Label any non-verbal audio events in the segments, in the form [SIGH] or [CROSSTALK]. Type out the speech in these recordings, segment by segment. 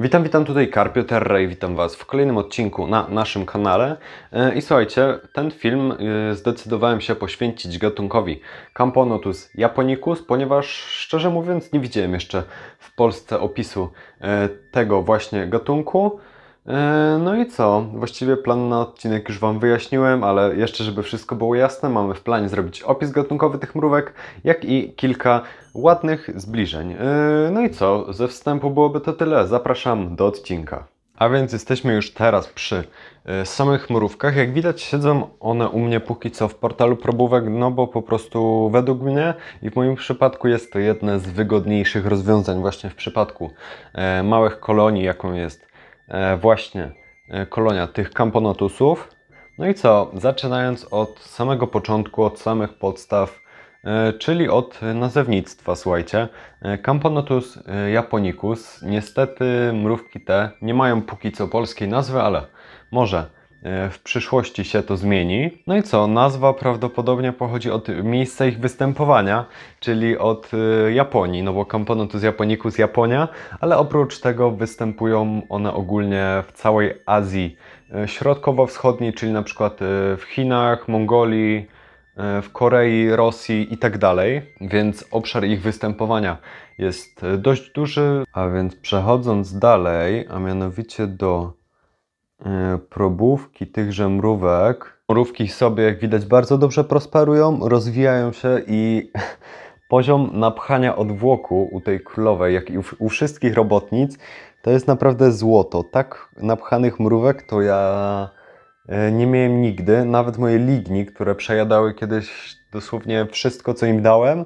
Witam, witam tutaj Carpio Terra i witam Was w kolejnym odcinku na naszym kanale. E, I słuchajcie, ten film e, zdecydowałem się poświęcić gatunkowi Camponotus japonicus, ponieważ szczerze mówiąc nie widziałem jeszcze w Polsce opisu e, tego właśnie gatunku. E, no i co? Właściwie plan na odcinek już Wam wyjaśniłem, ale jeszcze żeby wszystko było jasne, mamy w planie zrobić opis gatunkowy tych mrówek, jak i kilka ładnych zbliżeń. E, no i co? Ze wstępu byłoby to tyle. Zapraszam do odcinka. A więc jesteśmy już teraz przy e, samych mrówkach. Jak widać siedzą one u mnie póki co w portalu probówek, no bo po prostu według mnie i w moim przypadku jest to jedne z wygodniejszych rozwiązań właśnie w przypadku małych kolonii, jaką jest E, właśnie e, kolonia tych kamponotusów. No i co? Zaczynając od samego początku, od samych podstaw, e, czyli od nazewnictwa, słuchajcie. Camponotus japonicus. Niestety mrówki te nie mają póki co polskiej nazwy, ale może E, w przyszłości się to zmieni. No i co? Nazwa prawdopodobnie pochodzi od miejsca ich występowania, czyli od e, Japonii, no bo to z Japoniku, z Japonia, ale oprócz tego występują one ogólnie w całej Azji e, Środkowo-Wschodniej, czyli na przykład w Chinach, Mongolii, w Korei, Rosji i tak dalej, więc obszar ich występowania jest dość duży. A więc przechodząc dalej, a mianowicie do E, probówki tychże mrówek. Mrówki sobie, jak widać, bardzo dobrze prosperują, rozwijają się i [LAUGHS] poziom napchania odwłoku u tej królowej, jak i u wszystkich robotnic, to jest naprawdę złoto. Tak napchanych mrówek to ja e, nie miałem nigdy. Nawet moje ligni, które przejadały kiedyś dosłownie wszystko, co im dałem,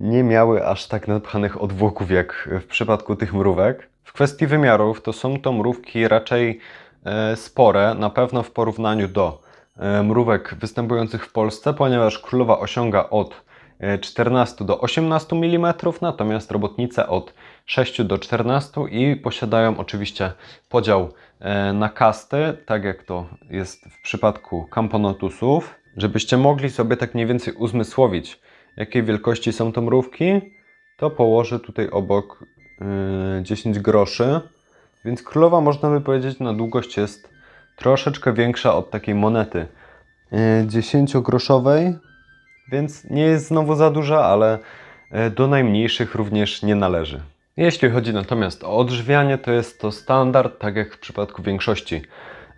nie miały aż tak napchanych odwłoków jak w przypadku tych mrówek. W kwestii wymiarów to są to mrówki raczej E, spore, na pewno w porównaniu do e, mrówek występujących w Polsce, ponieważ królowa osiąga od 14 e, do 18 mm, natomiast robotnice od 6 do 14 i posiadają oczywiście podział na kasty, tak jak to jest w przypadku kamponotusów. Żebyście mogli sobie tak mniej więcej uzmysłowić, jakiej wielkości są to mrówki, to położę tutaj obok 10 groszy. Więc królowa można by powiedzieć na długość jest troszeczkę większa od takiej monety e, dziesięciogroszowej, więc nie jest znowu za duża, ale e, do najmniejszych również nie należy. Jeśli chodzi natomiast o odżywianie, to jest to standard, tak jak w przypadku większości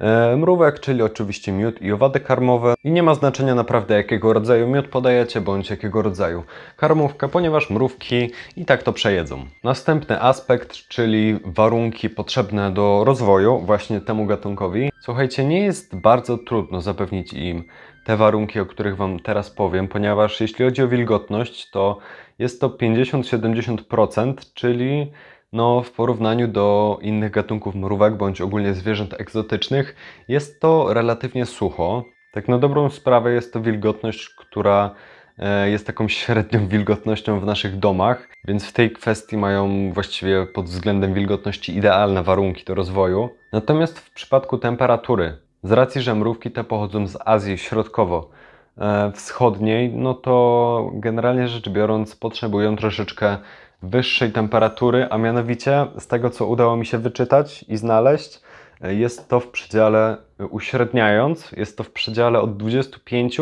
E, mrówek, czyli oczywiście miód i owady karmowe. I nie ma znaczenia naprawdę jakiego rodzaju miód podajecie, bądź jakiego rodzaju karmówka, ponieważ mrówki i tak to przejedzą. Następny aspekt, czyli warunki potrzebne do rozwoju właśnie temu gatunkowi. Słuchajcie, nie jest bardzo trudno zapewnić im te warunki, o których Wam teraz powiem, ponieważ jeśli chodzi o wilgotność, to jest to 50-70%, czyli no w porównaniu do innych gatunków mrówek bądź ogólnie zwierząt egzotycznych jest to relatywnie sucho. Tak na dobrą sprawę jest to wilgotność, która e, jest taką [LAUGHS] średnią wilgotnością w naszych domach, więc w tej kwestii mają właściwie pod względem wilgotności idealne warunki do rozwoju. Natomiast w przypadku temperatury, z racji, że mrówki te pochodzą z Azji Środkowo, e, wschodniej, no to generalnie rzecz biorąc potrzebują troszeczkę wyższej temperatury, a mianowicie z tego, co udało mi się wyczytać i znaleźć, jest to w przedziale, y, uśredniając, jest to w przedziale od 25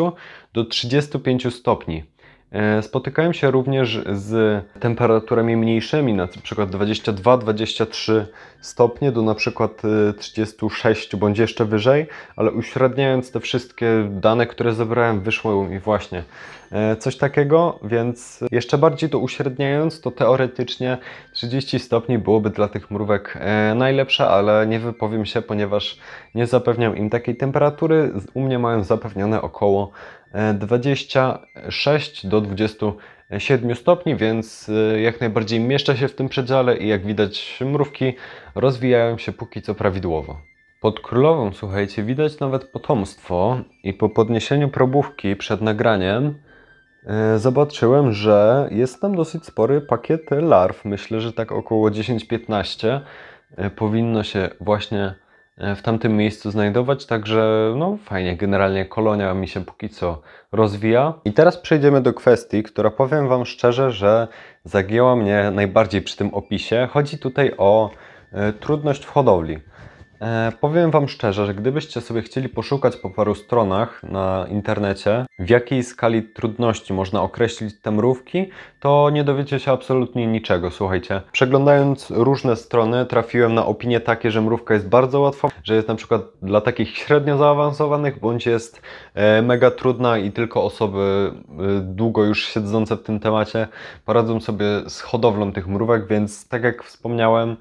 do 35 stopni. E, Spotykałem się również z temperaturami mniejszymi, na przykład 22-23 stopnie do na przykład 36 y, bądź jeszcze wyżej, ale uśredniając te wszystkie dane, które zebrałem, wyszło mi właśnie e, coś takiego, więc jeszcze bardziej to uśredniając, to teoretycznie 30 stopni byłoby dla tych mrówek e, najlepsze, ale nie wypowiem się, ponieważ nie zapewniam im takiej temperatury. U mnie mają zapewnione około 26 e, do 20 7 stopni, więc y, jak najbardziej mieszcza się w tym przedziale i jak widać mrówki rozwijają się póki co prawidłowo. Pod królową, słuchajcie, widać nawet potomstwo i po podniesieniu probówki przed nagraniem y, zobaczyłem, że jest tam dosyć spory pakiet larw. Myślę, że tak około 10-15 y, powinno się właśnie E, w tamtym miejscu znajdować, także no fajnie, generalnie kolonia mi się póki co rozwija. I teraz przejdziemy do kwestii, która powiem Wam szczerze, że zagięła mnie najbardziej przy tym opisie. Chodzi tutaj o e, trudność w hodowli. E, powiem Wam szczerze, że gdybyście sobie chcieli poszukać po paru stronach na internecie, w jakiej skali trudności można określić te mrówki, to nie dowiecie się absolutnie niczego, słuchajcie. Przeglądając różne strony trafiłem na opinie takie, że mrówka jest bardzo łatwa, że jest na przykład dla takich średnio zaawansowanych, bądź jest e, mega trudna i tylko osoby e, długo już siedzące w tym temacie poradzą sobie z hodowlą tych mrówek, więc tak jak wspomniałem,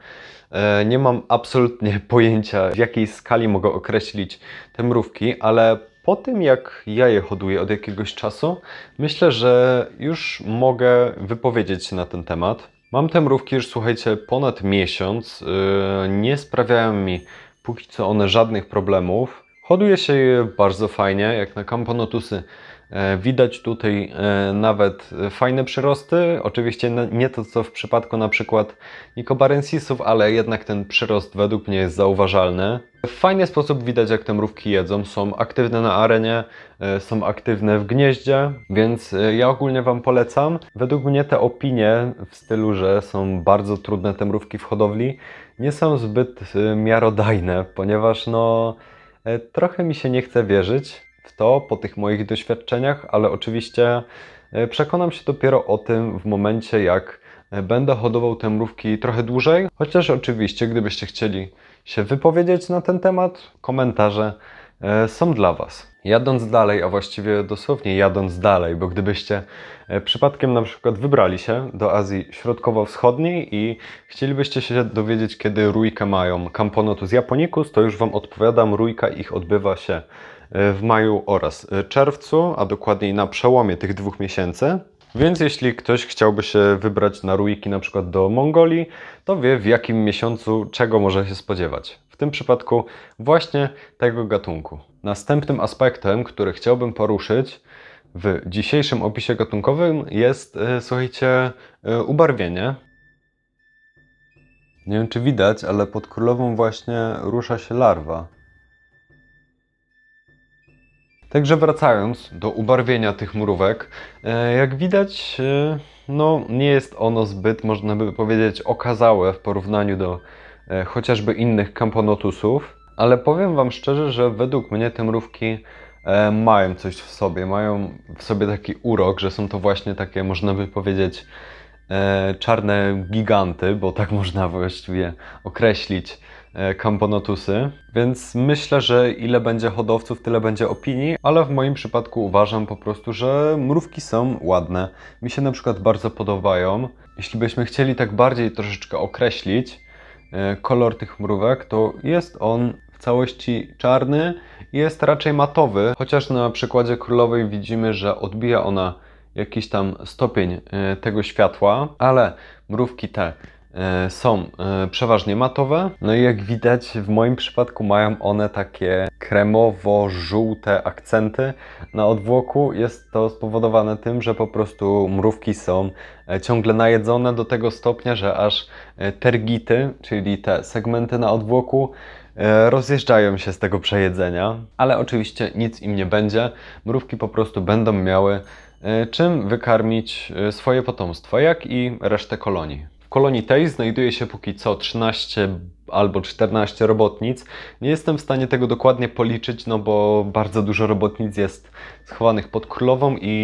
e, nie mam absolutnie [LAUGHS] pojęcia w jakiej skali mogę określić te mrówki, ale po tym jak ja je hoduję od jakiegoś czasu, myślę, że już mogę wypowiedzieć się na ten temat. Mam te mrówki już, słuchajcie, ponad miesiąc. Y, nie sprawiają mi póki co one żadnych problemów. Hoduje się je bardzo fajnie, jak na kamponotusy. E, widać tutaj e, nawet fajne przyrosty, oczywiście nie to co w przypadku na przykład nikobarensisów, ale jednak ten przyrost według mnie jest zauważalny. W fajny sposób widać jak te mrówki jedzą, są aktywne na arenie, e, są aktywne w gnieździe, więc ja ogólnie Wam polecam. Według mnie te opinie w stylu, że są bardzo trudne te mrówki w hodowli, nie są zbyt miarodajne, ponieważ no E, trochę mi się nie chce wierzyć w to po tych moich doświadczeniach, ale oczywiście e, przekonam się dopiero o tym w momencie, jak e, będę hodował te mrówki trochę dłużej. Chociaż oczywiście, gdybyście chcieli się wypowiedzieć na ten temat, komentarze E, są dla Was. Jadąc dalej, a właściwie dosłownie jadąc dalej, bo gdybyście e, przypadkiem na przykład wybrali się do Azji Środkowo-Wschodniej i chcielibyście się dowiedzieć, kiedy rójkę mają z Japonikus, to już Wam odpowiadam, rójka ich odbywa się e, w maju oraz czerwcu, a dokładniej na przełomie tych dwóch miesięcy. Więc jeśli ktoś chciałby się wybrać na rójki na przykład do Mongolii, to wie w jakim miesiącu czego może się spodziewać w tym przypadku właśnie tego gatunku. Następnym aspektem, który chciałbym poruszyć w dzisiejszym opisie gatunkowym jest, e, słuchajcie, e, ubarwienie. Nie wiem czy widać, ale pod królową właśnie rusza się larwa. Także wracając do ubarwienia tych mrówek, e, jak widać, no nie jest ono zbyt, można by powiedzieć, okazałe w porównaniu do E, chociażby innych Camponotusów, ale powiem Wam szczerze, że według mnie te mrówki e, mają coś w sobie, mają w sobie taki urok, że są to właśnie takie, można by powiedzieć, e, czarne giganty, bo tak [LAUGHS] można właściwie określić Camponotusy, więc myślę, że ile będzie hodowców, tyle będzie opinii, ale w moim przypadku uważam po prostu, że mrówki są ładne. Mi się na przykład bardzo podobają. Jeśli byśmy chcieli tak bardziej troszeczkę określić, E, kolor tych mrówek, to jest on w całości czarny i jest raczej matowy, chociaż na przykładzie królowej widzimy, że odbija ona jakiś tam stopień e, tego światła, ale mrówki te E, są e, przeważnie matowe. No i jak widać w moim przypadku mają one takie kremowo-żółte akcenty na odwłoku. Jest to spowodowane tym, że po prostu mrówki są e, ciągle najedzone do tego stopnia, że aż tergity, czyli te segmenty na odwłoku, rozjeżdżają się z tego przejedzenia. Ale oczywiście nic im nie będzie. Mrówki po prostu będą miały czym wykarmić swoje potomstwo, jak i resztę kolonii kolonii tej znajduje się póki co 13 albo 14 robotnic. Nie jestem w stanie tego dokładnie policzyć, no bo bardzo dużo robotnic jest schowanych pod królową i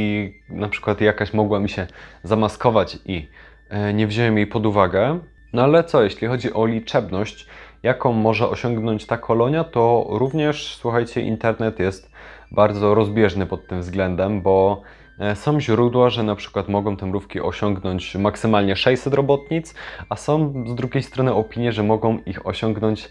na przykład jakaś mogła mi się zamaskować i e, nie wziąłem jej pod uwagę. No ale co, jeśli chodzi o liczebność, jaką może osiągnąć ta kolonia, to również, słuchajcie, internet jest bardzo rozbieżny pod tym względem, bo E, są źródła, że na przykład mogą te mrówki osiągnąć maksymalnie 600 robotnic, a są z drugiej strony opinie, że mogą ich osiągnąć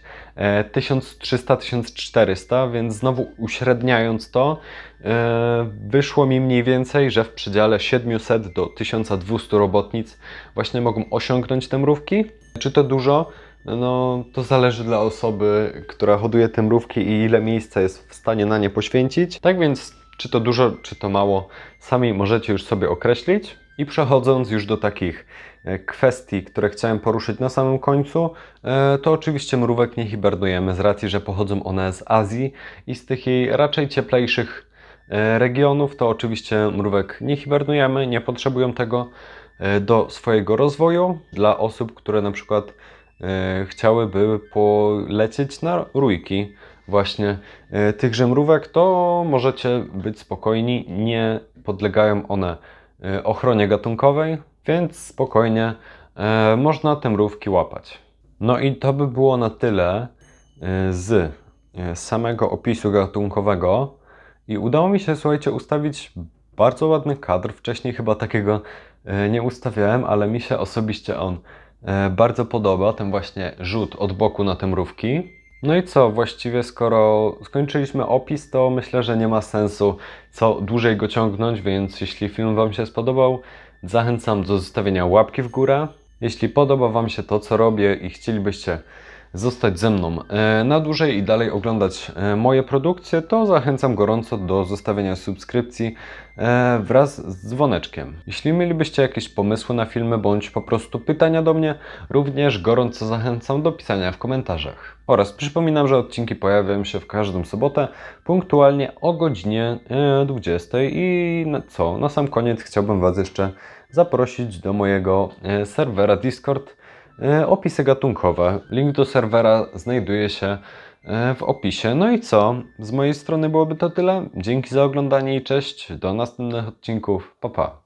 1300-1400, e, więc znowu uśredniając to, e, wyszło mi mniej więcej, że w przedziale 700 do 1200 robotnic właśnie mogą osiągnąć te mrówki. Czy to dużo? No, to zależy dla osoby, która hoduje te mrówki i ile miejsca jest w stanie na nie poświęcić. Tak więc czy to dużo, czy to mało, sami możecie już sobie określić. I przechodząc już do takich e, kwestii, które chciałem poruszyć na samym końcu, e, to oczywiście mrówek nie hibernujemy z racji, że pochodzą one z Azji i z tych jej raczej cieplejszych e, regionów, to oczywiście mrówek nie hibernujemy, nie potrzebują tego do swojego rozwoju. Dla osób, które na przykład chciałyby polecieć na rójki, właśnie e, tychże mrówek, to możecie być spokojni, nie podlegają one e, ochronie gatunkowej, więc spokojnie e, można te mrówki łapać. No i to by było na tyle z samego opisu gatunkowego i udało mi się, słuchajcie, ustawić bardzo ładny kadr. Wcześniej chyba takiego nie ustawiałem, ale mi się osobiście on bardzo podoba, ten właśnie rzut od boku na te mrówki. No i co, właściwie skoro skończyliśmy opis, to myślę, że nie ma sensu co dłużej go ciągnąć, więc jeśli film Wam się spodobał, zachęcam do zostawienia łapki w górę. Jeśli podoba Wam się to, co robię i chcielibyście zostać ze mną e, na dłużej i dalej oglądać e, moje produkcje, to zachęcam gorąco do zostawienia subskrypcji e, wraz z dzwoneczkiem. Jeśli mielibyście jakieś pomysły na filmy bądź po prostu pytania do mnie, również gorąco zachęcam do pisania w komentarzach. Oraz przypominam, że odcinki pojawiają się w każdą sobotę punktualnie o godzinie 20 i co, na sam koniec chciałbym Was jeszcze zaprosić do mojego serwera Discord, E, opisy gatunkowe. Link do serwera znajduje się e, w opisie. No i co? Z mojej strony byłoby to tyle. Dzięki za oglądanie i cześć. Do następnych odcinków. Pa pa.